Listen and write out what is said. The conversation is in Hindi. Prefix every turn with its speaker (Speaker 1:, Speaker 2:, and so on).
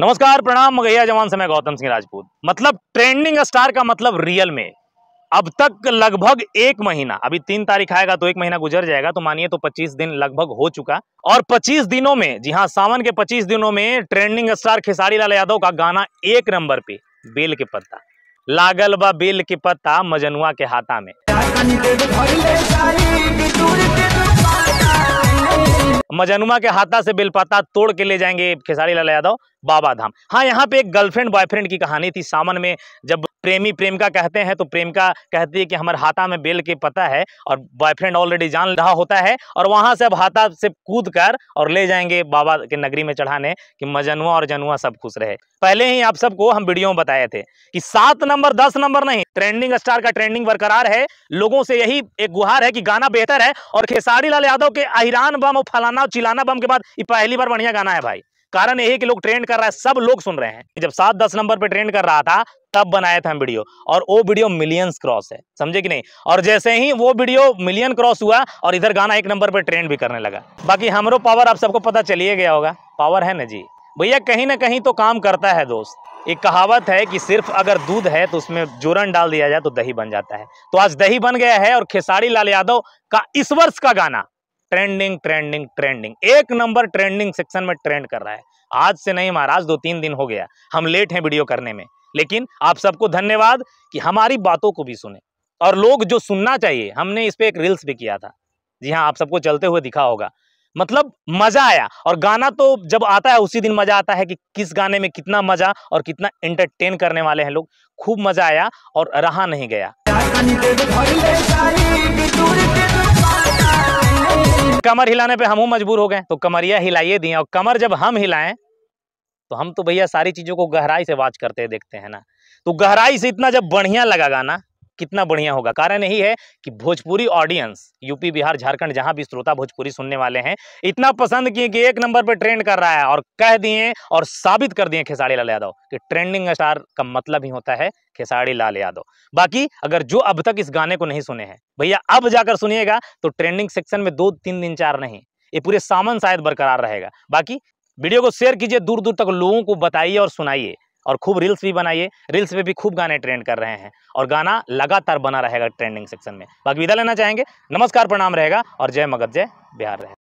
Speaker 1: नमस्कार प्रणाम मगैया जवान से मैं गौतम सिंह राजपूत मतलब ट्रेंडिंग स्टार का मतलब रियल में अब तक लगभग एक महीना अभी तीन तारीख आएगा तो एक महीना गुजर जाएगा तो मानिए तो 25 दिन लगभग हो चुका और 25 दिनों में जी हाँ सावन के 25 दिनों में ट्रेंडिंग स्टार खेसारी लाल यादव का गाना एक नंबर पे बेल के पत्ता लागल बा बेल के पत्ता मजनुआ के हाथा में मजनुमा के हाथा से बेलपाता तोड़ के ले जाएंगे खेसारी लाल यादव बाबा धाम हाँ यहाँ पे एक गर्लफ्रेंड बॉयफ्रेंड की कहानी थी सामन में जब प्रेमी प्रेमिका कहते हैं तो प्रेमिका कहती है कि हमारे हाथा में बेल के पता है और बॉयफ्रेंड ऑलरेडी जान रहा होता है और वहां से अब हाथा से कूद कर और ले जाएंगे बाबा के नगरी में चढ़ाने कि मजनुआ और जनुआ सब खुश रहे पहले ही आप सबको हम वीडियो में बताए थे कि सात नंबर दस नंबर नहीं ट्रेंडिंग स्टार का ट्रेंडिंग बरकरार है लोगों से यही एक गुहार है कि गाना बेहतर है और खेसारी लाल यादव के अहिरान बम और फलाना चिलाना बम के बाद ये पहली बार बढ़िया गाना है भाई कारण यही कि लोग ट्रेंड कर रहा है सब लोग सुन रहे हैं जब सात दस नंबर पे ट्रेंड कर रहा था तब बनाया था हम वीडियो और वो वीडियो मिलियंस क्रॉस है समझे कि नहीं और जैसे ही वो वीडियो मिलियन क्रॉस हुआ और इधर गाना एक नंबर पर ट्रेंड भी करने लगा बाकी हमरो पावर आप सबको पता चलिए गया होगा पावर है ना जी भैया कहीं ना कहीं तो काम करता है दोस्त एक कहावत है कि सिर्फ अगर दूध है तो उसमें जोरन डाल दिया जाए तो दही बन जाता है तो आज दही बन गया है और खेसारी लाल यादव का इस वर्ष का गाना ट्रेंडिंग ट्रेंडिंग ट्रेंडिंग एक नंबर ट्रेंडिंग सेक्शन में ट्रेंड कर रहा है आज से नहीं महाराज दो तीन दिन हो गया हम लेट हैं वीडियो करने में लेकिन आप सबको धन्यवाद कि हमारी बातों को भी सुने और लोग जो सुनना चाहिए हमने इस पर एक रील्स भी किया था जी हाँ आप सबको चलते हुए दिखा होगा मतलब मजा आया और गाना तो जब आता है उसी दिन मजा आता है कि किस गाने में कितना मजा और कितना एंटरटेन करने वाले हैं लोग खूब मजा आया और रहा नहीं गया कमर हिलाने पे हम मजबूर हो गए तो कमरिया हिलाइए दिए और कमर जब हम हिलाएं तो हम तो भैया सारी चीज़ों को गहराई से वाच करते देखते हैं ना तो गहराई से इतना जब बढ़िया लगागा ना कितना बढ़िया होगा कारण यही है कि भोजपुरी ऑडियंस यूपी बिहार झारखंड जहां भी श्रोता भोजपुरी सुनने वाले हैं इतना पसंद किए कि एक नंबर पर ट्रेंड कर रहा है और कह दिए और साबित कर दिए खेसारी लाल यादव कि ट्रेंडिंग स्टार का मतलब ही होता है खेसारी लाल यादव बाकी अगर जो अब तक इस गाने को नहीं सुने हैं भैया अब जाकर सुनिएगा तो ट्रेंडिंग सेक्शन में दो तीन दिन चार नहीं ये पूरे सामन शायद बरकरार रहेगा बाकी वीडियो को शेयर कीजिए दूर दूर तक लोगों को बताइए और सुनाइए और खूब रील्स भी बनाइए रील्स पे भी खूब गाने ट्रेंड कर रहे हैं और गाना लगातार बना रहेगा ट्रेंडिंग सेक्शन में बाकी विदा लेना चाहेंगे नमस्कार प्रणाम रहेगा और जय मगध जय बिहार
Speaker 2: रहेगा